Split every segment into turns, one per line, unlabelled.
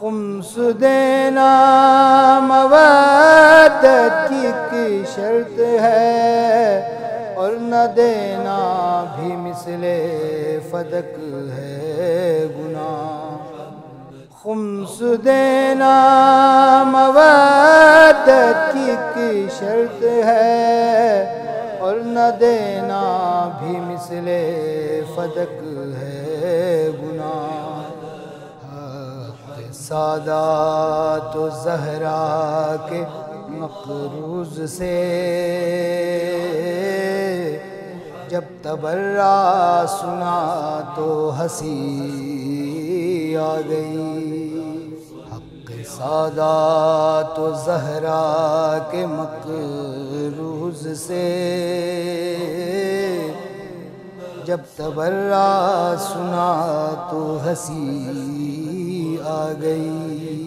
خمس دینا موادت کی کی شرط ہے اور نہ دینا بھی مثل فدق ہے گناہ خمس دینا موادت کی کی شرط ہے نہ دینا بھی مثل فدق ہے گناہ حق سادہ تو زہرا کے مقروض سے جب تبرا سنا تو ہنسی آ گئی حق سادہ تو زہرا کے مقروض مجھ سے جب تبرا سنا تو ہنسی آ گئی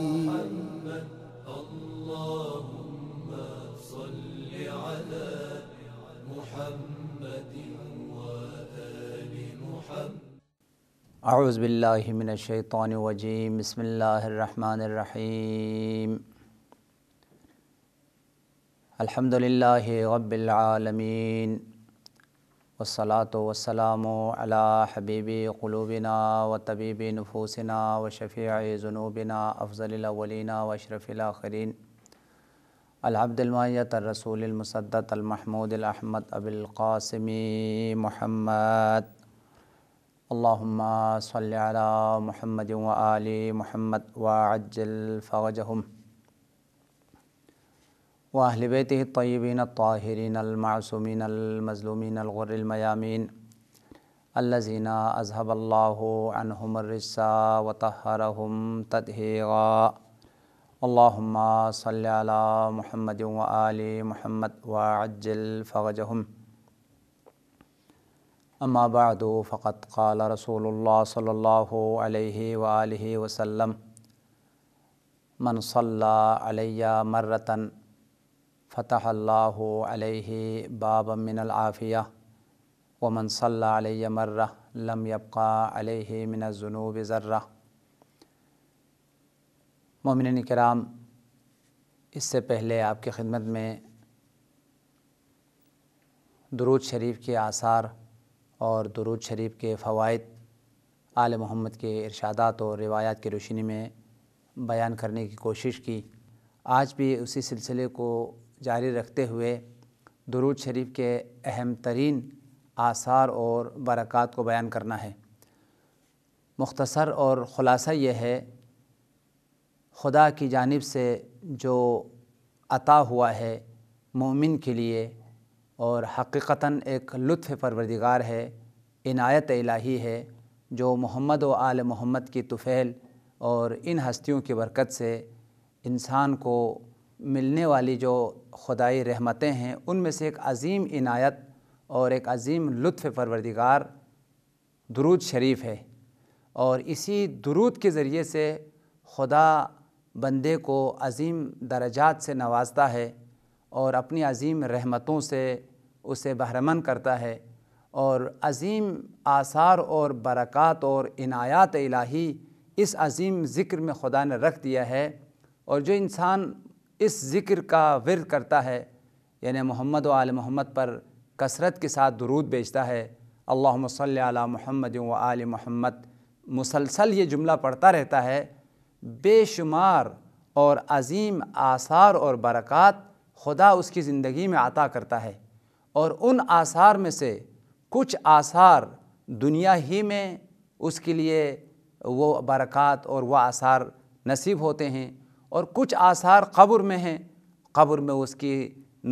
اعوذ باللہ من الشیطان الرجیم بسم اللہ الرحمن الرحیم الحمد للہ العالمین والصلاة والسلام على حبیب قلوبنا و طبیب وشفیع و شفیع افضل الاولین و الاخرین العبد المعیت الرسول المصد المحمود الاحمد ابو القاسم محمد اللہم صلی علی محمد و آل محمد وعجل اج واہل طیبین الطاہرین المعصومین المظلومین الغر المیامین الزین اذهب اللہ عنہم الرسا وطہرہم رحم اللہم صلی علی محمد و آل محمد وعجل و اما بعد فقد قال رسول اللہ صلی اللہ علیہ وآلہ وسلم من صلی علیہ مرتن فتح اللہ علیہ باب من العافیہ ومن صلی اللہ علیہ مرہ لم یبقا علیہ من الزنوب ذرہ مومنین کرام اس سے پہلے آپ کی خدمت میں درود شریف کے آثار اور درود شریف کے فوائد آل محمد کے ارشادات اور روایات کی روشنی میں بیان کرنے کی کوشش کی آج بھی اسی سلسلے کو جاری رکھتے ہوئے درود شریف کے اہم ترین آثار اور برکات کو بیان کرنا ہے مختصر اور خلاصہ یہ ہے خدا کی جانب سے جو عطا ہوا ہے مومن کے لیے اور حقیقتاً ایک لطف پروردگار ہے عنایت الہی ہے جو محمد و آل محمد کی طفیل اور ان ہستیوں کی برکت سے انسان کو ملنے والی جو خدائی رحمتیں ہیں ان میں سے ایک عظیم عنایت اور ایک عظیم لطف پروردگار درود شریف ہے اور اسی درود کے ذریعے سے خدا بندے کو عظیم درجات سے نوازتا ہے اور اپنی عظیم رحمتوں سے اسے بہرمن کرتا ہے اور عظیم آثار اور برکات اور عنایات الہی اس عظیم ذکر میں خدا نے رکھ دیا ہے اور جو انسان اس ذکر کا ورد کرتا ہے یعنی محمد و آل محمد پر کثرت کے ساتھ درود بیچتا ہے اللہم صلی علی محمد و آل محمد مسلسل یہ جملہ پڑھتا رہتا ہے بے شمار اور عظیم آثار اور برکات خدا اس کی زندگی میں عطا کرتا ہے اور ان آثار میں سے کچھ آثار دنیا ہی میں اس کے لیے وہ برکات اور وہ آثار نصیب ہوتے ہیں اور کچھ آثار قبر میں ہیں قبر میں اس کی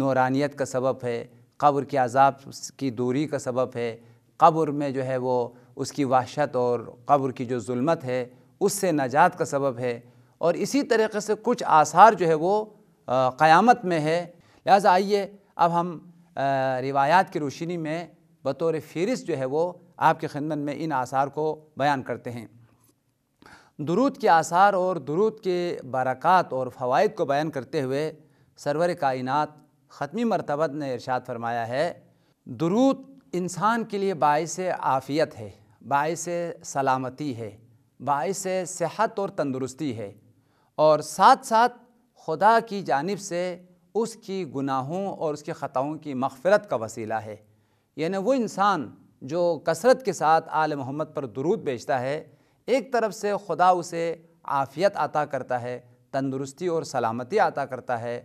نورانیت کا سبب ہے قبر کی عذاب کی دوری کا سبب ہے قبر میں جو ہے وہ اس کی وحشت اور قبر کی جو ظلمت ہے اس سے نجات کا سبب ہے اور اسی طریقے سے کچھ آثار جو ہے وہ قیامت میں ہے لہٰذا آئیے اب ہم روایات کی روشنی میں بطور فہرست جو ہے وہ آپ کے خدمت میں ان آثار کو بیان کرتے ہیں درود کے آثار اور درود کے برکات اور فوائد کو بیان کرتے ہوئے سرور کائنات ختمی مرتبت نے ارشاد فرمایا ہے درود انسان کے لیے باعث آفیت ہے باعث سلامتی ہے باعث صحت اور تندرستی ہے اور ساتھ ساتھ خدا کی جانب سے اس کی گناہوں اور اس کے خطاؤں کی مغفرت کا وسیلہ ہے یعنی وہ انسان جو کثرت کے ساتھ آل محمد پر درود بیچتا ہے ایک طرف سے خدا اسے عافیت عطا کرتا ہے تندرستی اور سلامتی عطا کرتا ہے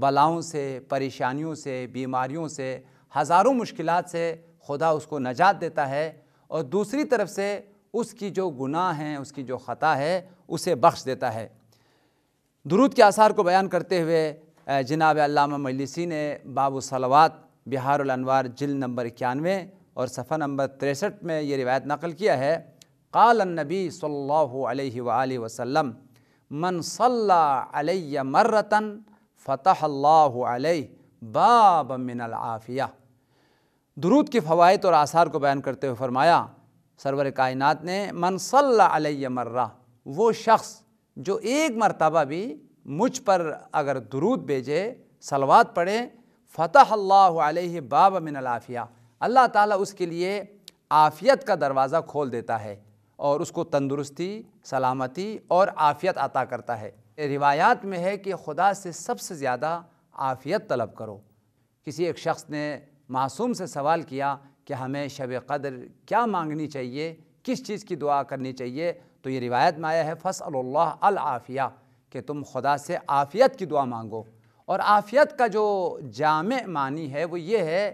بلاؤں سے پریشانیوں سے بیماریوں سے ہزاروں مشکلات سے خدا اس کو نجات دیتا ہے اور دوسری طرف سے اس کی جو گناہ ہیں اس کی جو خطا ہے اسے بخش دیتا ہے درود کے آثار کو بیان کرتے ہوئے جناب علامہ مجلسی نے باب و بہار الانوار جل نمبر اکیانوے اور صفحہ نمبر تریسٹھ میں یہ روایت نقل کیا ہے قال النبی صلی اللہ علیہ وآلہ وسلم من صلی علیہ مرتن فتح اللہ علیہ باب من العافیہ درود کے فوائد اور آثار کو بیان کرتے ہوئے فرمایا سرور کائنات نے من صلی علیہ مرہ وہ شخص جو ایک مرتبہ بھی مجھ پر اگر درود بھیجے سلوات پڑھے فتح اللہ علیہ باب من العافیہ اللہ تعالیٰ اس کے لیے عافیت کا دروازہ کھول دیتا ہے اور اس کو تندرستی سلامتی اور عافیت عطا کرتا ہے روایات میں ہے کہ خدا سے سب سے زیادہ عافیت طلب کرو کسی ایک شخص نے معصوم سے سوال کیا کہ ہمیں شب قدر کیا مانگنی چاہیے کس چیز کی دعا کرنی چاہیے تو یہ روایت میں آیا ہے فصل اللہ العافیہ کہ تم خدا سے عافیت کی دعا مانگو اور عافیت کا جو جامع معنی ہے وہ یہ ہے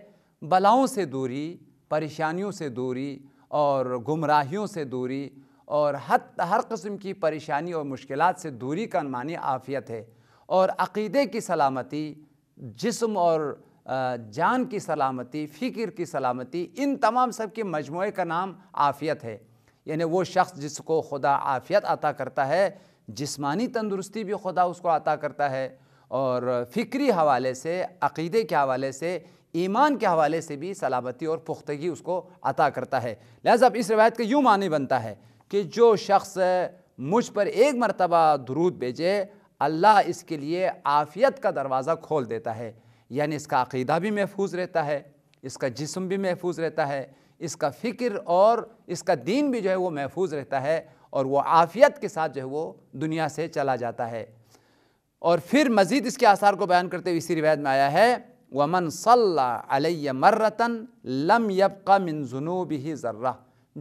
بلاؤں سے دوری پریشانیوں سے دوری اور گمراہیوں سے دوری اور ہر قسم کی پریشانی اور مشکلات سے دوری کا معنی عافیت ہے اور عقیدے کی سلامتی جسم اور جان کی سلامتی فکر کی سلامتی ان تمام سب کے مجموعے کا نام عافیت ہے یعنی وہ شخص جس کو خدا عافیت عطا کرتا ہے جسمانی تندرستی بھی خدا اس کو عطا کرتا ہے اور فکری حوالے سے عقیدے کے حوالے سے ایمان کے حوالے سے بھی سلامتی اور پختگی اس کو عطا کرتا ہے لہذا اب اس روایت کا یوں معنی بنتا ہے کہ جو شخص مجھ پر ایک مرتبہ درود بھیجے اللہ اس کے لیے عافیت کا دروازہ کھول دیتا ہے یعنی اس کا عقیدہ بھی محفوظ رہتا ہے اس کا جسم بھی محفوظ رہتا ہے اس کا فکر اور اس کا دین بھی جو ہے وہ محفوظ رہتا ہے اور وہ عافیت کے ساتھ جو ہے وہ دنیا سے چلا جاتا ہے اور پھر مزید اس کے آثار کو بیان کرتے ہوئے اسی روایت میں آیا ہے ومن صلی علیہ مرتن لم یب من ان ذرہ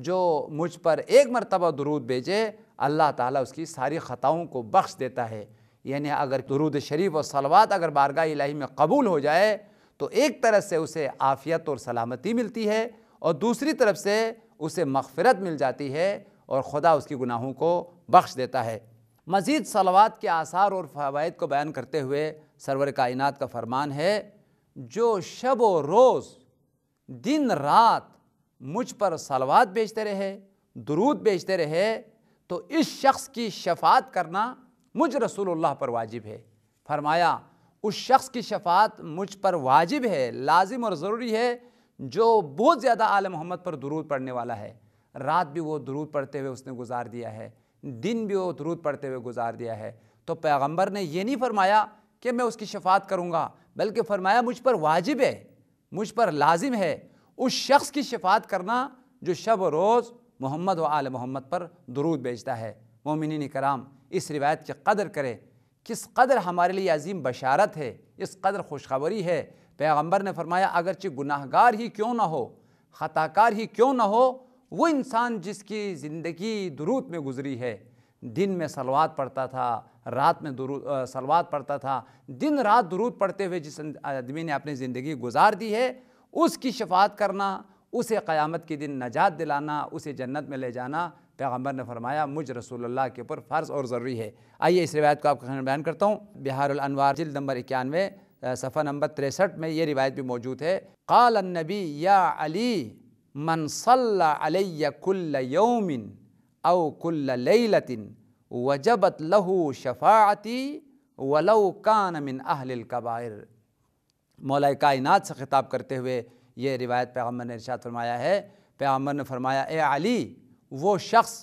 جو مجھ پر ایک مرتبہ درود بھیجے اللہ تعالیٰ اس کی ساری خطاؤں کو بخش دیتا ہے یعنی اگر درود شریف و صلوات اگر بارگاہ الہی میں قبول ہو جائے تو ایک طرح سے اسے عافیت اور سلامتی ملتی ہے اور دوسری طرف سے اسے مغفرت مل جاتی ہے اور خدا اس کی گناہوں کو بخش دیتا ہے مزید صلوات کے آثار اور فوائد کو بیان کرتے ہوئے سرور کائنات کا فرمان ہے جو شب و روز دن رات مجھ پر سلوات بیچتے رہے درود بیچتے رہے تو اس شخص کی شفاعت کرنا مجھ رسول اللہ پر واجب ہے فرمایا اس شخص کی شفاعت مجھ پر واجب ہے لازم اور ضروری ہے جو بہت زیادہ آل محمد پر درود پڑھنے والا ہے رات بھی وہ درود پڑھتے ہوئے اس نے گزار دیا ہے دن بھی وہ درود پڑھتے ہوئے گزار دیا ہے تو پیغمبر نے یہ نہیں فرمایا کہ میں اس کی شفاعت کروں گا بلکہ فرمایا مجھ پر واجب ہے مجھ پر لازم ہے اس شخص کی شفاعت کرنا جو شب و روز محمد و آل محمد پر درود بیچتا ہے مومنین کرام اس روایت کی قدر کرے کس قدر ہمارے لیے عظیم بشارت ہے اس قدر خوشخبری ہے پیغمبر نے فرمایا اگرچہ گناہ گار ہی کیوں نہ ہو خطا کار ہی کیوں نہ ہو وہ انسان جس کی زندگی درود میں گزری ہے دن میں سلوات پڑھتا تھا رات میں درود پڑھتا تھا دن رات درود پڑھتے ہوئے جس آدمی نے اپنی زندگی گزار دی ہے اس کی شفاعت کرنا اسے قیامت کے دن نجات دلانا اسے جنت میں لے جانا پیغمبر نے فرمایا مجھ رسول اللہ کے اوپر فرض اور ضروری ہے آئیے اس روایت کو آپ کا خیال بیان کرتا ہوں بہار الانوار جلد نمبر اکیانوے صفحہ نمبر 63 میں یہ روایت بھی موجود ہے قال النبی یا علی من صلی علی کل یومن او کل لیلتن وجبت لہو شفاعتی ولو کان من اہل القبائر مولا کائنات سے خطاب کرتے ہوئے یہ روایت پیغمبر نے ارشاد فرمایا ہے پیغمبر نے فرمایا اے علی وہ شخص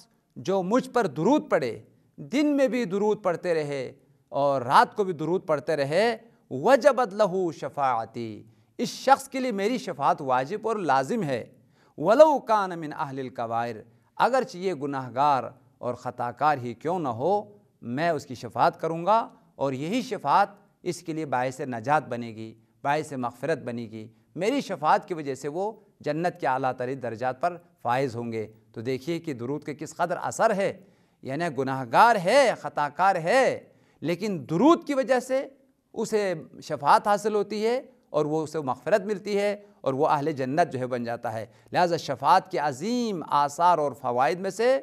جو مجھ پر درود پڑے دن میں بھی درود پڑھتے رہے اور رات کو بھی درود پڑھتے رہے وجبت لہو شفاعتی اس شخص کے لیے میری شفاعت واجب اور لازم ہے ولو کان من اہل القبائر اگرچہ یہ گناہ گار اور خطا کار ہی کیوں نہ ہو میں اس کی شفاعت کروں گا اور یہی شفاعت اس کے لیے باعث نجات بنے گی باعث مغفرت بنے گی میری شفاعت کی وجہ سے وہ جنت کے اعلیٰ ترین درجات پر فائز ہوں گے تو دیکھیے کہ درود کے کس قدر اثر ہے یعنی گناہ گار ہے خطا کار ہے لیکن درود کی وجہ سے اسے شفاعت حاصل ہوتی ہے اور وہ اسے مغفرت ملتی ہے اور وہ اہل جنت جو ہے بن جاتا ہے لہذا شفاعت کے عظیم آثار اور فوائد میں سے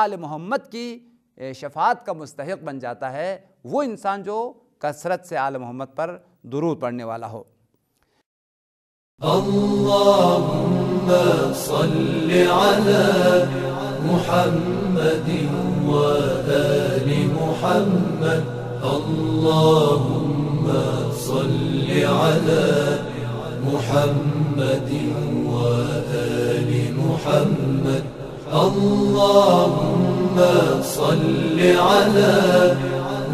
آل محمد کی شفاعت کا مستحق بن جاتا ہے وہ انسان جو کثرت سے آل محمد پر درود پڑھنے والا ہو
صل صل محمد محمد محمد وآل محمد اللهم صل على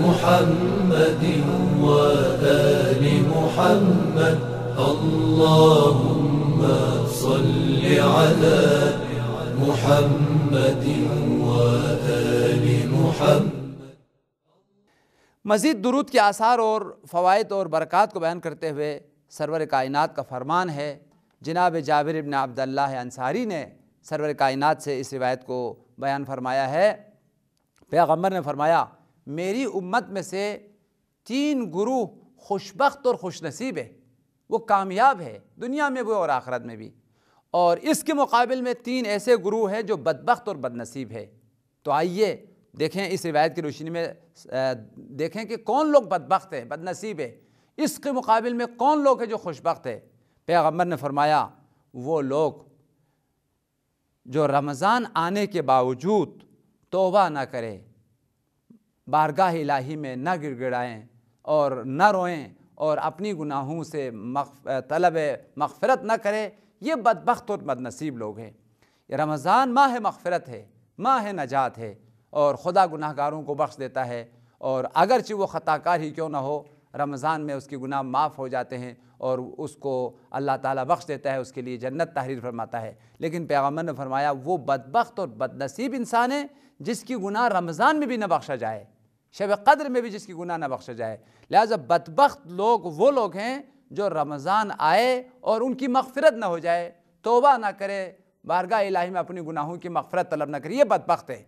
محمد وآل محمد اللهم صل على محمد وآل محمد
مزید درود کے آثار اور فوائد اور برکات کو بیان کرتے ہوئے سرور کائنات کا فرمان ہے جناب جابر ابن عبداللہ انساری انصاری نے سرور کائنات سے اس روایت کو بیان فرمایا ہے پیغمبر نے فرمایا میری امت میں سے تین گروہ خوش بخت اور خوش نصیب ہے وہ کامیاب ہے دنیا میں بھی اور آخرت میں بھی اور اس کے مقابل میں تین ایسے گروہ ہیں جو بدبخت اور بد نصیب ہے تو آئیے دیکھیں اس روایت کی روشنی میں دیکھیں کہ کون لوگ بدبخت ہیں بد نصیب ہے اس کے مقابل میں کون لوگ ہیں جو خوش بخت ہے پیغمبر نے فرمایا وہ لوگ جو رمضان آنے کے باوجود توبہ نہ کرے بارگاہ الہی میں نہ گر گڑائیں اور نہ روئیں اور اپنی گناہوں سے طلب مغفرت نہ کرے یہ بدبخت اور بد نصیب لوگ ہیں رمضان ماہ مغفرت ہے ماہ نجات ہے اور خدا گناہ گاروں کو بخش دیتا ہے اور اگرچہ وہ خطاکار کار ہی کیوں نہ ہو رمضان میں اس کی گناہ معاف ہو جاتے ہیں اور اس کو اللہ تعالیٰ بخش دیتا ہے اس کے لیے جنت تحریر فرماتا ہے لیکن پیغمبر نے فرمایا وہ بدبخت اور بدنصیب انسان ہے جس کی گناہ رمضان میں بھی نہ بخشا جائے شب قدر میں بھی جس کی گناہ نہ بخشا جائے لہذا بدبخت لوگ وہ لوگ ہیں جو رمضان آئے اور ان کی مغفرت نہ ہو جائے توبہ نہ کرے بارگاہ الہی میں اپنی گناہوں کی مغفرت طلب نہ کرے یہ بدبخت ہے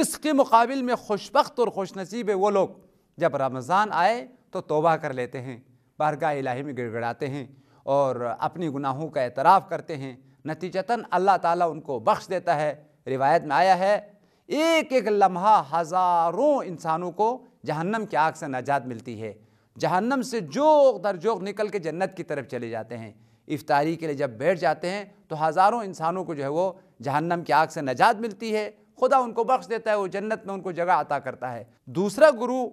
اس کے مقابل میں خوش بخت اور خوش نصیب ہے وہ لوگ جب رمضان آئے تو توبہ کر لیتے ہیں بارگاہ الہی میں گرگڑاتے ہیں اور اپنی گناہوں کا اعتراف کرتے ہیں نتیجتاً اللہ تعالیٰ ان کو بخش دیتا ہے روایت میں آیا ہے ایک ایک لمحہ ہزاروں انسانوں کو جہنم کی آگ سے نجات ملتی ہے جہنم سے جو در جو نکل کے جنت کی طرف چلے جاتے ہیں افطاری کے لیے جب بیٹھ جاتے ہیں تو ہزاروں انسانوں کو جو ہے وہ جہنم کی آگ سے نجات ملتی ہے خدا ان کو بخش دیتا ہے وہ جنت میں ان کو جگہ عطا کرتا ہے دوسرا گروہ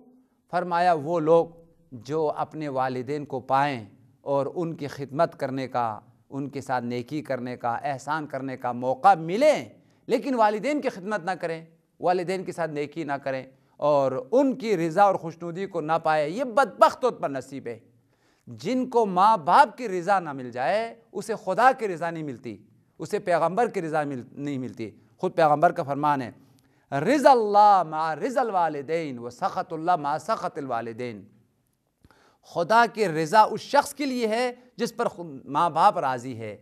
فرمایا وہ لوگ جو اپنے والدین کو پائیں اور ان کی خدمت کرنے کا ان کے ساتھ نیکی کرنے کا احسان کرنے کا موقع ملیں لیکن والدین کی خدمت نہ کریں والدین کے ساتھ نیکی نہ کریں اور ان کی رضا اور خوشنودی کو نہ پائے یہ بدبخت بدپخت پر نصیب ہے جن کو ماں باپ کی رضا نہ مل جائے اسے خدا کی رضا نہیں ملتی اسے پیغمبر کی رضا مل نہیں ملتی خود پیغمبر کا فرمان ہے رض اللہ ما رض الوالدین و سخت اللہ ما سخت الوالدین خدا کی رضا اس شخص کے لیے ہے جس پر ماں باپ راضی ہے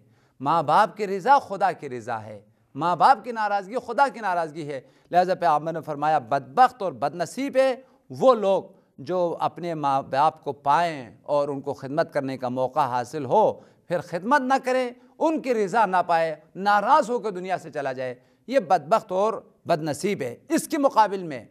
ماں باپ کی رضا خدا کی رضا ہے ماں باپ کی ناراضگی خدا کی ناراضگی ہے لہذا پہ آپ نے فرمایا بدبخت اور بدنصیب ہے وہ لوگ جو اپنے ماں باپ کو پائیں اور ان کو خدمت کرنے کا موقع حاصل ہو پھر خدمت نہ کریں ان کی رضا نہ پائے ناراض ہو کے دنیا سے چلا جائے یہ بدبخت اور بدنصیب ہے اس کے مقابل میں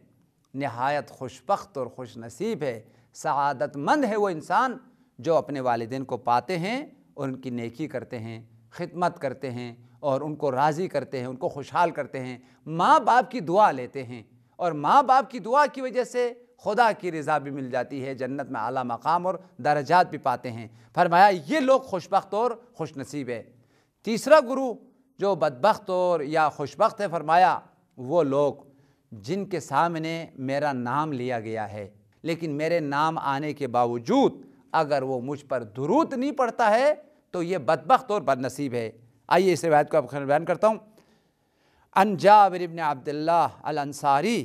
نہایت خوش بخت اور خوش نصیب ہے سعادت مند ہے وہ انسان جو اپنے والدین کو پاتے ہیں اور ان کی نیکی کرتے ہیں خدمت کرتے ہیں اور ان کو راضی کرتے ہیں ان کو خوشحال کرتے ہیں ماں باپ کی دعا لیتے ہیں اور ماں باپ کی دعا کی وجہ سے خدا کی رضا بھی مل جاتی ہے جنت میں اعلیٰ مقام اور درجات بھی پاتے ہیں فرمایا یہ لوگ خوش بخت اور خوش نصیب ہے تیسرا گروہ جو بدبخت اور یا خوش بخت ہے فرمایا وہ لوگ جن کے سامنے میرا نام لیا گیا ہے لیکن میرے نام آنے کے باوجود اگر وہ مجھ پر دروت نہیں پڑتا ہے تو یہ بدبخت اور بد نصیب ہے آئیے اس روایت کو بیان کرتا ہوں ان جابر ابن عبداللہ الانساری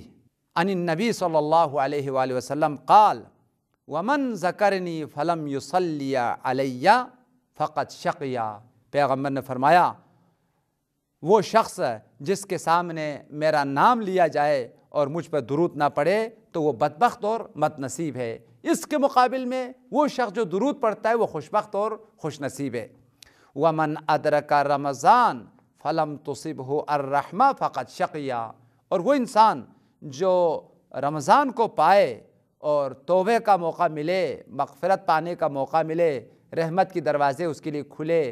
ان النبی صلی اللہ علیہ وآلہ وسلم قال ومن ذکرنی فلم يصلی علیہ فقط شقیہ پیغمبر نے فرمایا وہ شخص جس کے سامنے میرا نام لیا جائے اور مجھ پر درود نہ پڑے تو وہ بدبخت اور متنصیب نصیب ہے اس کے مقابل میں وہ شخص جو درود پڑتا ہے وہ خوش بخت اور خوش نصیب ہے وَمَنْ من رَمَزَان رمضان فلم توصب ہو شَقِيَا فقط شقیہ اور وہ انسان جو رمضان کو پائے اور توبے کا موقع ملے مغفرت پانے کا موقع ملے رحمت کی دروازے اس کے لیے کھلے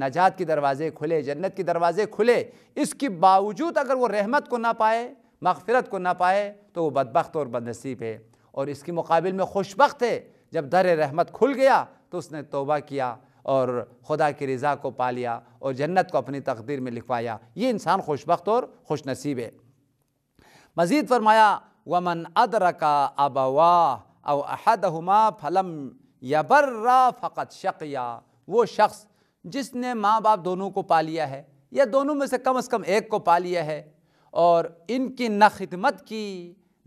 نجات کی دروازے کھلے جنت کی دروازے کھلے اس کے باوجود اگر وہ رحمت کو نہ پائے مغفرت کو نہ پائے تو وہ بدبخت اور بدنصیب ہے اور اس کے مقابل میں خوش بخت ہے جب در رحمت کھل گیا تو اس نے توبہ کیا اور خدا کی رضا کو پا لیا اور جنت کو اپنی تقدیر میں لکھوایا یہ انسان خوش بخت اور خوش نصیب ہے مزید فرمایا ومن ادرکا ابوا اَوْ أَحَدَهُمَا فلم يَبَرَّا فَقَدْ فقت وہ شخص جس نے ماں باپ دونوں کو پا لیا ہے یا دونوں میں سے کم از کم ایک کو پا لیا ہے اور ان کی نہ خدمت کی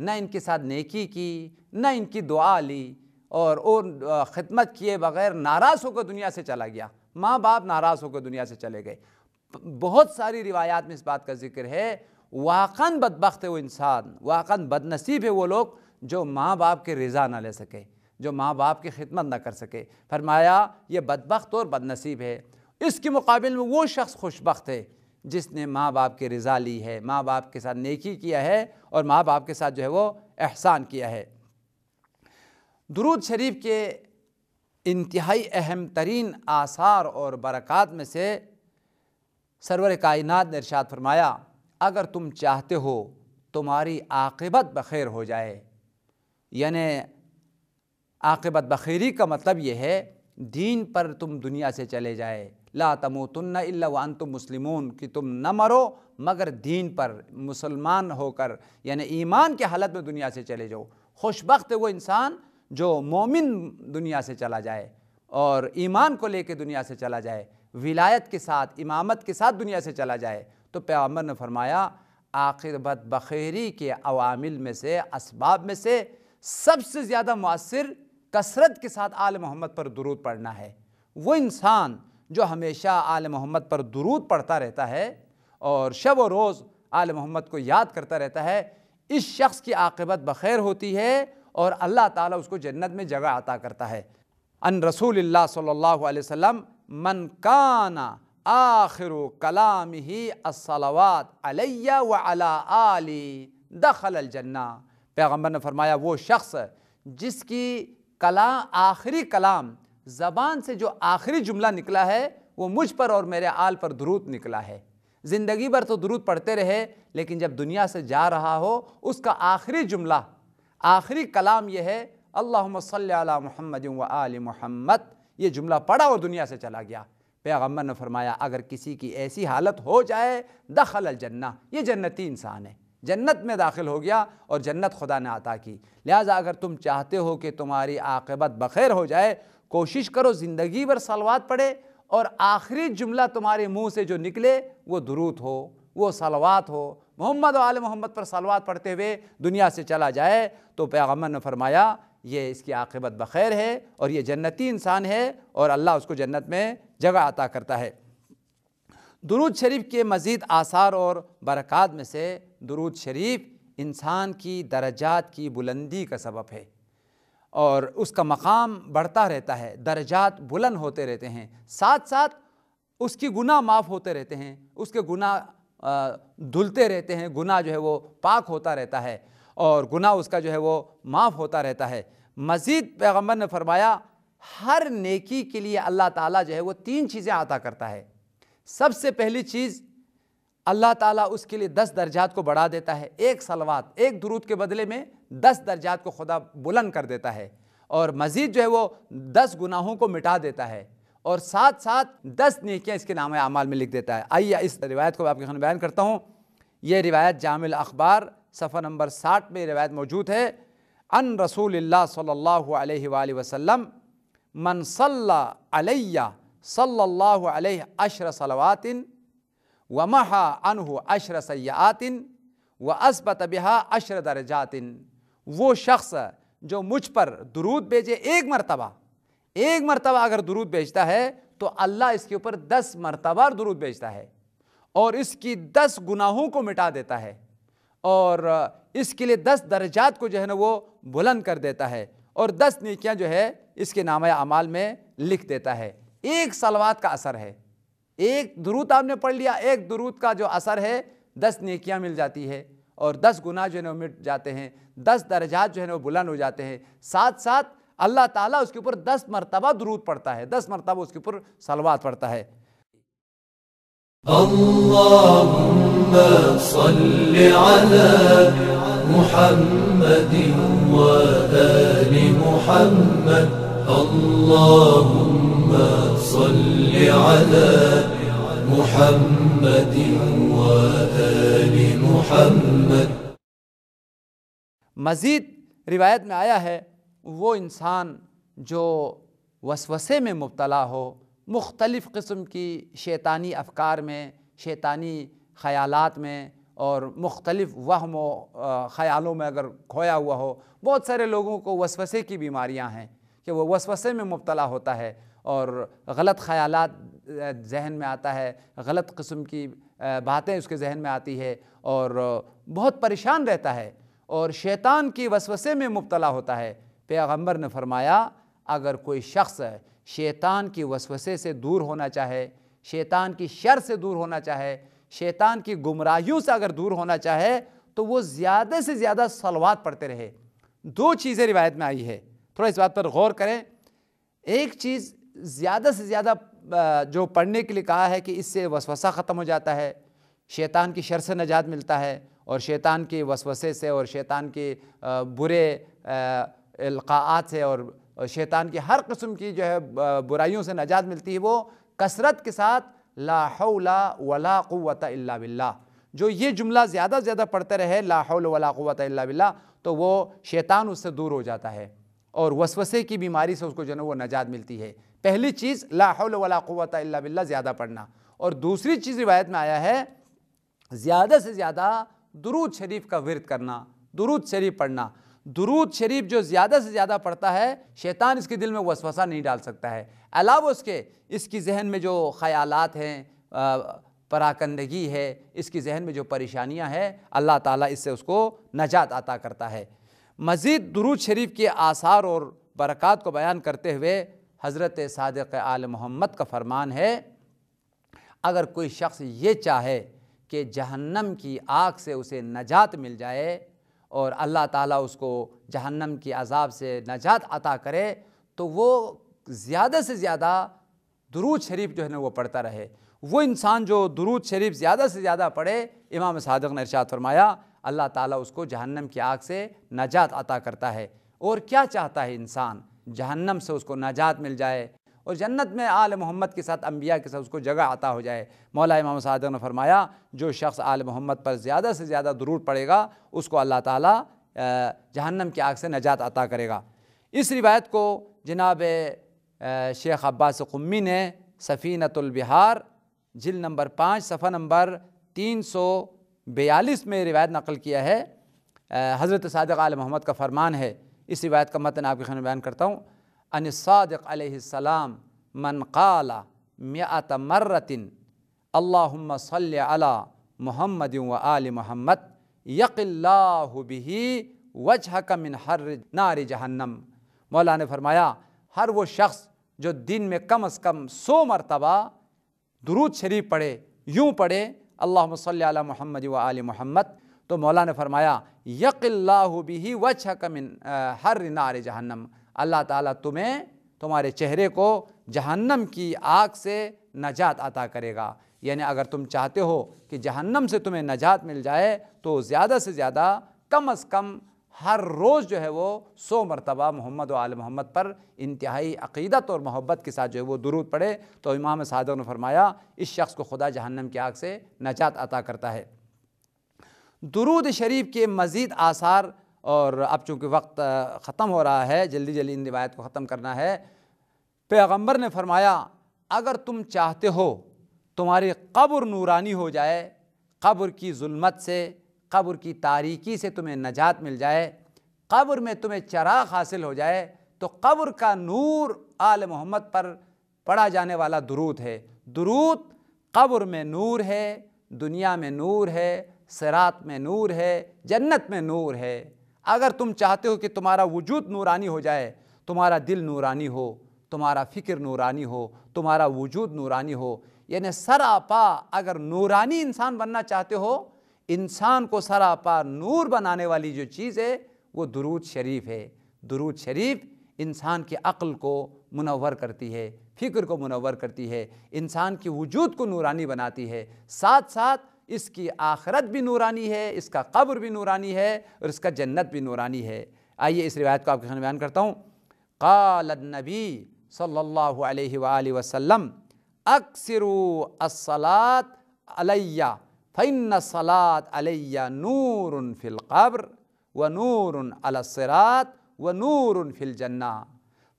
نہ ان کے ساتھ نیکی کی نہ ان کی دعا لی اور خدمت کیے بغیر ناراض ہو کر دنیا سے چلا گیا ماں باپ ناراض ہو کر دنیا سے چلے گئے بہت ساری روایات میں اس بات کا ذکر ہے واقعاً بدبخت ہے وہ انسان واقعاً بد نصیب ہے وہ لوگ جو ماں باپ کے رضا نہ لے سکے جو ماں باپ کی خدمت نہ کر سکے فرمایا یہ بدبخت اور بد نصیب ہے اس کے مقابل میں وہ شخص خوش بخت ہے جس نے ماں باپ کی رضا لی ہے ماں باپ کے ساتھ نیکی کیا ہے اور ماں باپ کے ساتھ جو ہے وہ احسان کیا ہے درود شریف کے انتہائی اہم ترین آثار اور برکات میں سے سرور کائنات نے ارشاد فرمایا اگر تم چاہتے ہو تمہاری عاقبت بخیر ہو جائے یعنی عاقبت بخیری کا مطلب یہ ہے دین پر تم دنیا سے چلے جائے لا تموتن الا وانتم مسلمون کہ تم نہ مرو مگر دین پر مسلمان ہو کر یعنی ایمان کے حالت میں دنیا سے چلے جاؤ خوش بخت وہ انسان جو مومن دنیا سے چلا جائے اور ایمان کو لے کے دنیا سے چلا جائے ولایت کے ساتھ امامت کے ساتھ دنیا سے چلا جائے تو پیغمبر نے فرمایا آخر بخیری کے عوامل میں سے اسباب میں سے سب سے زیادہ مؤثر کثرت کے ساتھ آل محمد پر درود پڑھنا ہے وہ انسان جو ہمیشہ آل محمد پر درود پڑھتا رہتا ہے اور شب و روز آل محمد کو یاد کرتا رہتا ہے اس شخص کی عاقبت بخیر ہوتی ہے اور اللہ تعالیٰ اس کو جنت میں جگہ عطا کرتا ہے ان رسول اللہ صلی اللہ علیہ وسلم من کانا آخر و کلام ہی السلوات علیہ و علی دخل الجنہ پیغمبر نے فرمایا وہ شخص جس کی کلام آخری کلام زبان سے جو آخری جملہ نکلا ہے وہ مجھ پر اور میرے آل پر درود نکلا ہے زندگی بھر تو درود پڑھتے رہے لیکن جب دنیا سے جا رہا ہو اس کا آخری جملہ آخری کلام یہ ہے اللہم صلی علی محمد و آل محمد یہ جملہ پڑھا اور دنیا سے چلا گیا پیغمبر نے فرمایا اگر کسی کی ایسی حالت ہو جائے دخل الجنہ یہ جنتی انسان ہے جنت میں داخل ہو گیا اور جنت خدا نے عطا کی لہٰذا اگر تم چاہتے ہو کہ تمہاری عاقبت بخیر ہو جائے کوشش کرو زندگی بھر سلوات پڑھے اور آخری جملہ تمہارے منہ سے جو نکلے وہ درود ہو وہ سلوات ہو محمد و آل محمد پر سلوات پڑھتے ہوئے دنیا سے چلا جائے تو پیغمبر نے فرمایا یہ اس کی عاقبت بخیر ہے اور یہ جنتی انسان ہے اور اللہ اس کو جنت میں جگہ عطا کرتا ہے درود شریف کے مزید آثار اور برکات میں سے درود شریف انسان کی درجات کی بلندی کا سبب ہے اور اس کا مقام بڑھتا رہتا ہے درجات بلند ہوتے رہتے ہیں ساتھ ساتھ اس کی گناہ معاف ہوتے رہتے ہیں اس کے گناہ دھلتے رہتے ہیں گناہ جو ہے وہ پاک ہوتا رہتا ہے اور گناہ اس کا جو ہے وہ معاف ہوتا رہتا ہے مزید پیغمبر نے فرمایا ہر نیکی کے لیے اللہ تعالیٰ جو ہے وہ تین چیزیں عطا کرتا ہے سب سے پہلی چیز اللہ تعالیٰ اس کے لیے دس درجات کو بڑھا دیتا ہے ایک سلوات ایک درود کے بدلے میں دس درجات کو خدا بلند کر دیتا ہے اور مزید جو ہے وہ دس گناہوں کو مٹا دیتا ہے اور ساتھ ساتھ دس نیکیاں اس کے نام امال میں لکھ دیتا ہے آئیے اس روایت کو آپ کے بیان کرتا ہوں یہ روایت جامع اخبار صفحہ نمبر ساٹھ میں روایت موجود ہے ان رسول اللہ صلی اللہ علیہ وآلہ وسلم من صلی علیہ صلی اللہ علیہ عشر صلوات وہ مَا انہ عشر سیاتن و ازبت بہا عشر درجاتن وہ شخص جو مجھ پر درود بیجے ایک مرتبہ ایک مرتبہ اگر درود بیجتا ہے تو اللہ اس کے اوپر دس مرتبہ درود بیجتا ہے اور اس کی دس گناہوں کو مٹا دیتا ہے اور اس کے لیے دس درجات کو جو ہے نا وہ بلند کر دیتا ہے اور دس نیکیاں جو ہے اس کے نامہ اعمال میں لکھ دیتا ہے ایک سلوات کا اثر ہے ایک دروت آپ نے پڑھ لیا ایک دروت کا جو اثر ہے دس نیکیاں مل جاتی ہے اور دس گناہ جو ہے نا مٹ جاتے ہیں دس درجات جو ہے نا بلند ہو جاتے ہیں ساتھ ساتھ اللہ تعالیٰ اس کے اوپر دس مرتبہ دروت پڑتا ہے دس مرتبہ اس کے اوپر سلوات پڑتا ہے
اللہم اللہم صل محمد محمد محمد محمد صل علی وآل
مزید روایت میں آیا ہے وہ انسان جو وسوسے میں مبتلا ہو مختلف قسم کی شیطانی افکار میں شیطانی خیالات میں اور مختلف وہم و خیالوں میں اگر کھویا ہوا ہو بہت سارے لوگوں کو وسوسے کی بیماریاں ہیں کہ وہ وسوسے میں مبتلا ہوتا ہے اور غلط خیالات ذہن میں آتا ہے غلط قسم کی باتیں اس کے ذہن میں آتی ہے اور بہت پریشان رہتا ہے اور شیطان کی وسوسے میں مبتلا ہوتا ہے پیغمبر نے فرمایا اگر کوئی شخص شیطان کی وسوسے سے دور ہونا چاہے شیطان کی شر سے دور ہونا چاہے شیطان کی گمراہیوں سے اگر دور ہونا چاہے تو وہ زیادہ سے زیادہ سلوات پڑھتے رہے دو چیزیں روایت میں آئی ہے تھوڑا اس بات پر غور کریں ایک چیز زیادہ سے زیادہ جو پڑھنے کے لیے کہا ہے کہ اس سے وسوسہ ختم ہو جاتا ہے شیطان کی شر سے نجات ملتا ہے اور شیطان کے وسوسے سے اور شیطان کے برے القاعات سے اور شیطان کی ہر قسم کی جو ہے برائیوں سے نجات ملتی ہے وہ کثرت کے ساتھ لا حول ولا قوت الا باللہ جو یہ جملہ زیادہ سے زیادہ پڑھتے رہے لا حول ولا قوت الا باللہ تو وہ شیطان اس سے دور ہو جاتا ہے اور وسوسے کی بیماری سے اس کو جو ہے وہ نجات ملتی ہے پہلی چیز لا حول ولا قوت الا باللہ زیادہ پڑھنا اور دوسری چیز روایت میں آیا ہے زیادہ سے زیادہ درود شریف کا ورد کرنا درود شریف پڑھنا درود شریف جو زیادہ سے زیادہ پڑھتا ہے شیطان اس کے دل میں وسوسہ نہیں ڈال سکتا ہے علاوہ اس کے اس کی ذہن میں جو خیالات ہیں پراکندگی ہے اس کی ذہن میں جو پریشانیاں ہیں اللہ تعالیٰ اس سے اس کو نجات عطا کرتا ہے مزید درود شریف کے آثار اور برکات کو بیان کرتے ہوئے حضرت صادق آل محمد کا فرمان ہے اگر کوئی شخص یہ چاہے کہ جہنم کی آگ سے اسے نجات مل جائے اور اللہ تعالیٰ اس کو جہنم کی عذاب سے نجات عطا کرے تو وہ زیادہ سے زیادہ درود شریف جو ہے نا وہ پڑھتا رہے وہ انسان جو درود شریف زیادہ سے زیادہ پڑھے امام صادق نے ارشاد فرمایا اللہ تعالیٰ اس کو جہنم کی آگ سے نجات عطا کرتا ہے اور کیا چاہتا ہے انسان جہنم سے اس کو نجات مل جائے اور جنت میں آل محمد کے ساتھ انبیاء کے ساتھ اس کو جگہ عطا ہو جائے مولا امام صادق نے فرمایا جو شخص آل محمد پر زیادہ سے زیادہ ضرور پڑے گا اس کو اللہ تعالیٰ جہنم کے آگ سے نجات عطا کرے گا اس روایت کو جناب شیخ عباس قمی نے سفینت البہار جل نمبر پانچ صفحہ نمبر تین سو بیالیس میں روایت نقل کیا ہے حضرت صادق آل محمد کا فرمان ہے اس روایت کا متن آپ کے خان بیان کرتا ہوں ان صادق علیہ السلام من قال مئت مرتن اللہم صلی علی محمد و آل محمد یق اللہ بھی وجہک من حر نار جہنم مولا نے فرمایا ہر وہ شخص جو دن میں کم از کم سو مرتبہ درود شریف پڑھے یوں پڑھے اللہم صلی علی محمد و آل محمد تو مولا نے فرمایا یق اللہ بھی ہی کمن ہر نار جہنم اللہ تعالیٰ تمہیں تمہارے چہرے کو جہنم کی آگ سے نجات عطا کرے گا یعنی اگر تم چاہتے ہو کہ جہنم سے تمہیں نجات مل جائے تو زیادہ سے زیادہ کم از کم ہر روز جو ہے وہ سو مرتبہ محمد و آل محمد پر انتہائی عقیدت اور محبت کے ساتھ جو ہے وہ درود پڑے تو امام صادق نے فرمایا اس شخص کو خدا جہنم کی آگ سے نجات عطا کرتا ہے درود شریف کے مزید آثار اور اب چونکہ وقت ختم ہو رہا ہے جلدی جلدی ان روایت کو ختم کرنا ہے پیغمبر نے فرمایا اگر تم چاہتے ہو تمہاری قبر نورانی ہو جائے قبر کی ظلمت سے قبر کی تاریکی سے تمہیں نجات مل جائے قبر میں تمہیں چراغ حاصل ہو جائے تو قبر کا نور آل محمد پر پڑا جانے والا درود ہے درود قبر میں نور ہے دنیا میں نور ہے سرات میں نور ہے جنت میں نور ہے اگر تم چاہتے ہو کہ تمہارا وجود نورانی ہو جائے تمہارا دل نورانی ہو تمہارا فکر نورانی ہو تمہارا وجود نورانی ہو یعنی سراپا اگر نورانی انسان بننا چاہتے ہو انسان کو سراپا نور بنانے والی جو چیز ہے وہ درود شریف ہے درود شریف انسان کی عقل کو منور کرتی ہے فکر کو منور کرتی ہے انسان کی وجود کو نورانی بناتی ہے ساتھ ساتھ اس کی آخرت بھی نورانی ہے اس کا قبر بھی نورانی ہے اور اس کا جنت بھی نورانی ہے آئیے اس روایت کو آپ کے خانے بیان کرتا ہوں قال النبی صلی اللہ علیہ وآلہ وسلم اکسرو الصلاة علیہ فإن الصلاة علیہ نور فی القبر و علی الصراط و نور فی الجنہ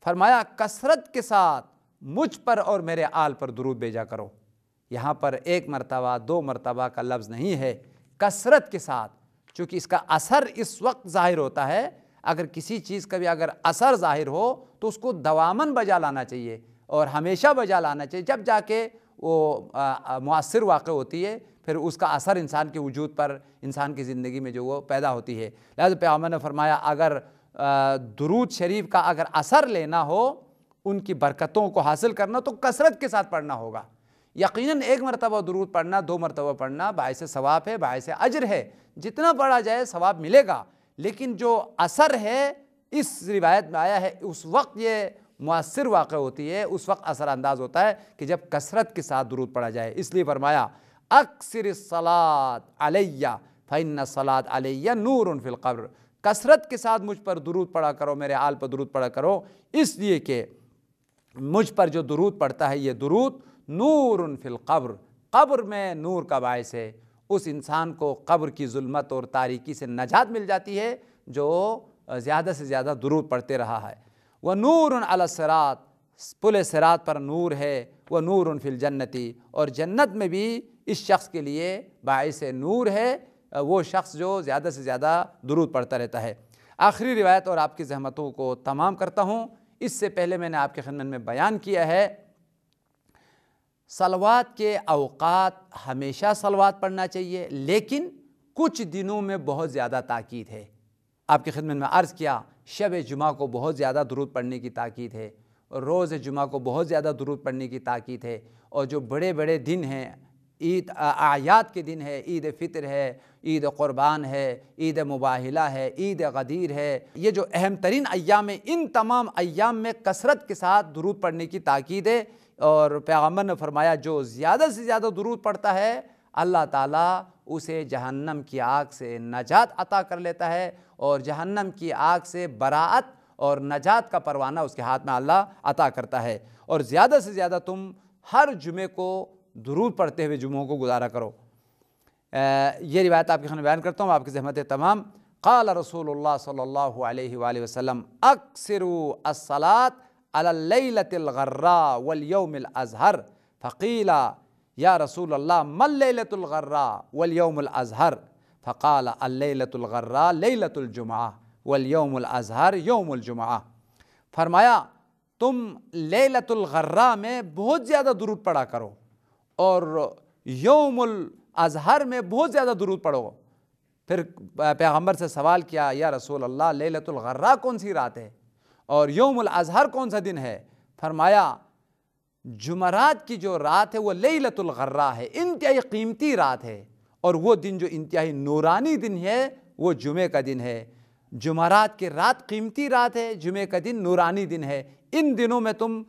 فرمایا کثرت کے ساتھ مجھ پر اور میرے آل پر درود بھیجا کرو یہاں پر ایک مرتبہ دو مرتبہ کا لفظ نہیں ہے کثرت کے ساتھ چونکہ اس کا اثر اس وقت ظاہر ہوتا ہے اگر کسی چیز کا بھی اگر اثر ظاہر ہو تو اس کو دوامن بجا لانا چاہیے اور ہمیشہ بجا لانا چاہیے جب جا کے وہ مؤثر واقع ہوتی ہے پھر اس کا اثر انسان کے وجود پر انسان کی زندگی میں جو وہ پیدا ہوتی ہے لہٰذا پہ نے فرمایا اگر درود شریف کا اگر اثر لینا ہو ان کی برکتوں کو حاصل کرنا تو کثرت کے ساتھ پڑھنا ہوگا یقیناً ایک مرتبہ درود پڑھنا دو مرتبہ پڑھنا باعث ثواب ہے باعث اجر ہے جتنا پڑھا جائے ثواب ملے گا لیکن جو اثر ہے اس روایت میں آیا ہے اس وقت یہ مؤثر واقع ہوتی ہے اس وقت اثر انداز ہوتا ہے کہ جب کثرت کے ساتھ درود پڑھا جائے اس لیے فرمایا اکثر الصلاة علیہ فن الصلاة علیہ نور فلقبر کثرت کے ساتھ مجھ پر درود پڑھا کرو میرے آل پر درود پڑھا کرو اس لیے کہ مجھ پر جو درود پڑھتا ہے یہ درود نور فی القبر قبر میں نور کا باعث ہے اس انسان کو قبر کی ظلمت اور تاریکی سے نجات مل جاتی ہے جو زیادہ سے زیادہ درود پڑھتے رہا ہے وہ نورنسرات پل سرات پر نور ہے وہ نور فی الجنتی اور جنت میں بھی اس شخص کے لیے باعث نور ہے وہ شخص جو زیادہ سے زیادہ درود پڑھتا رہتا ہے آخری روایت اور آپ کی زحمتوں کو تمام کرتا ہوں اس سے پہلے میں نے آپ کے خدمت میں بیان کیا ہے سلوات کے اوقات ہمیشہ سلوات پڑھنا چاہیے لیکن کچھ دنوں میں بہت زیادہ تاکید ہے آپ کی خدمت میں عرض کیا شب جمعہ کو بہت زیادہ درود پڑھنے کی تاکید ہے روز جمعہ کو بہت زیادہ درود پڑھنے کی تاکید ہے اور جو بڑے بڑے دن ہیں عید آیات کے دن ہے عید فطر ہے عید قربان ہے عید مباحلہ ہے عید غدیر ہے یہ جو اہم ترین ایام ہیں ان تمام ایام میں کثرت کے ساتھ درود پڑھنے کی تاکید ہے اور پیغمبر نے فرمایا جو زیادہ سے زیادہ درود پڑتا ہے اللہ تعالیٰ اسے جہنم کی آگ سے نجات عطا کر لیتا ہے اور جہنم کی آگ سے براعت اور نجات کا پروانہ اس کے ہاتھ میں اللہ عطا کرتا ہے اور زیادہ سے زیادہ تم ہر جمعے کو درود پڑھتے ہوئے جمعوں کو گزارا کرو یہ روایت آپ کے خانے بیان کرتا ہوں آپ کی زحمت تمام قال رسول اللہ صلی اللہ علیہ وآلہ وسلم اکثر الصلاة على الليلة الغراء واليوم الأزهر فقيل يا رسول الله ما الليلة الغراء واليوم الأزهر فقال الليلة الغراء ليلة الجمعة واليوم الأزهر يوم الجمعة फरमाया تم ليلة गर्रा में बहुत ज़्यादा दुरूद पढ़ा करो और यौमुल अजहर में बहुत ज़्यादा दुरूद पढ़ो फिर पैगंबर से सवाल किया या रसूल अल्लाह लतुल गर्रा कौन सी रात है اور یوم الازہر کون سا دن ہے فرمایا جمعرات کی جو رات ہے وہ لیلت الغرہ ہے انتہائی قیمتی رات ہے اور وہ دن جو انتہائی نورانی دن ہے وہ جمعہ کا دن ہے جمعرات کی رات قیمتی رات ہے جمعہ کا دن نورانی دن ہے ان دنوں میں تم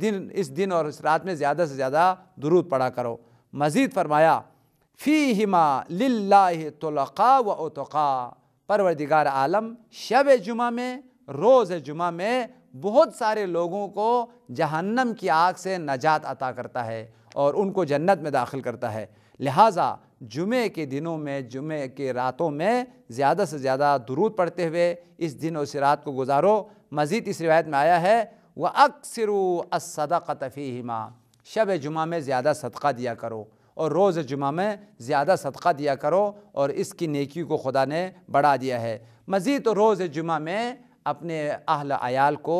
دن اس دن اور اس رات میں زیادہ سے زیادہ درود پڑا کرو مزید فرمایا فیہما للہ تلقا و اتقا پروردگار عالم شب جمعہ میں روز جمعہ میں بہت سارے لوگوں کو جہنم کی آگ سے نجات عطا کرتا ہے اور ان کو جنت میں داخل کرتا ہے لہٰذا جمعے کے دنوں میں جمعہ کے راتوں میں زیادہ سے زیادہ درود پڑھتے ہوئے اس دن اور اس رات کو گزارو مزید اس روایت میں آیا ہے وہ اکثر و اسد شب جمعہ میں زیادہ صدقہ دیا کرو اور روز جمعہ میں زیادہ صدقہ دیا کرو اور اس کی نیکی کو خدا نے بڑھا دیا ہے مزید روز جمعہ میں اپنے اہل عیال کو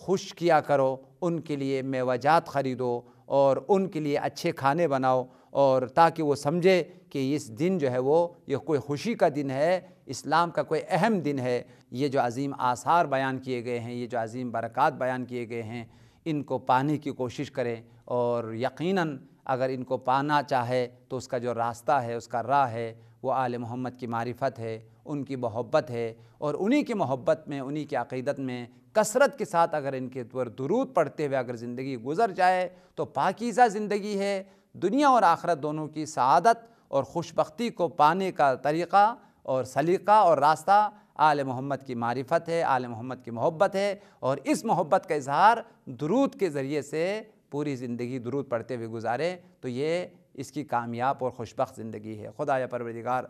خوش کیا کرو ان کے لیے میوجات خریدو اور ان کے لیے اچھے کھانے بناؤ اور تاکہ وہ سمجھے کہ اس دن جو ہے وہ یہ کوئی خوشی کا دن ہے اسلام کا کوئی اہم دن ہے یہ جو عظیم آثار بیان کیے گئے ہیں یہ جو عظیم برکات بیان کیے گئے ہیں ان کو پانے کی کوشش کریں اور یقیناً اگر ان کو پانا چاہے تو اس کا جو راستہ ہے اس کا راہ ہے وہ آل محمد کی معرفت ہے ان کی محبت ہے اور انہی کی محبت میں انہی کی عقیدت میں کثرت کے ساتھ اگر ان کے طور درود پڑھتے ہوئے اگر زندگی گزر جائے تو پاکیزہ زندگی ہے دنیا اور آخرت دونوں کی سعادت اور خوش بختی کو پانے کا طریقہ اور سلیقہ اور راستہ آل محمد کی معرفت ہے آل محمد کی محبت ہے اور اس محبت کا اظہار درود کے ذریعے سے پوری زندگی درود پڑھتے ہوئے گزارے تو یہ اس کی کامیاب اور خوش بخت زندگی ہے خدا یا پروردگار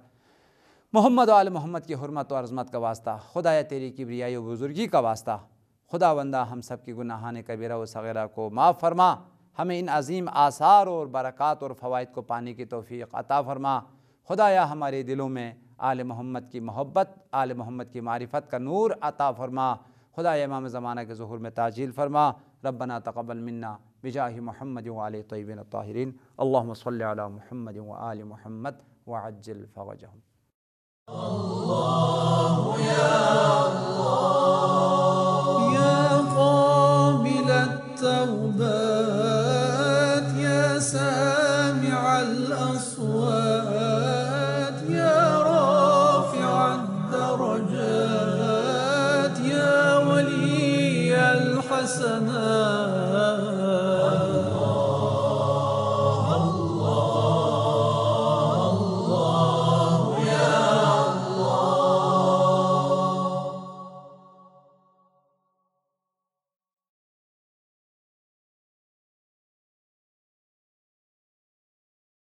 محمد و آل محمد کی حرمت و عظمت کا واسطہ یا تیری کی بریائی و بزرگی کا واسطہ خدا وندہ ہم سب کی گناہان کبیرہ و صغیرہ کو معاف فرما ہمیں ان عظیم آثار اور برکات اور فوائد کو پانے کی توفیق عطا فرما یا ہمارے دلوں میں آل محمد کی محبت آل محمد کی معرفت کا نور عطا فرما خدا امام زمانہ کے ظہور میں تاجیل فرما ربنا تقبل منا بجاہ محمد و علیہ طیبین الطاہرین اللہم صلی علی محمد و آل محمد وعجل فوجہم الله يا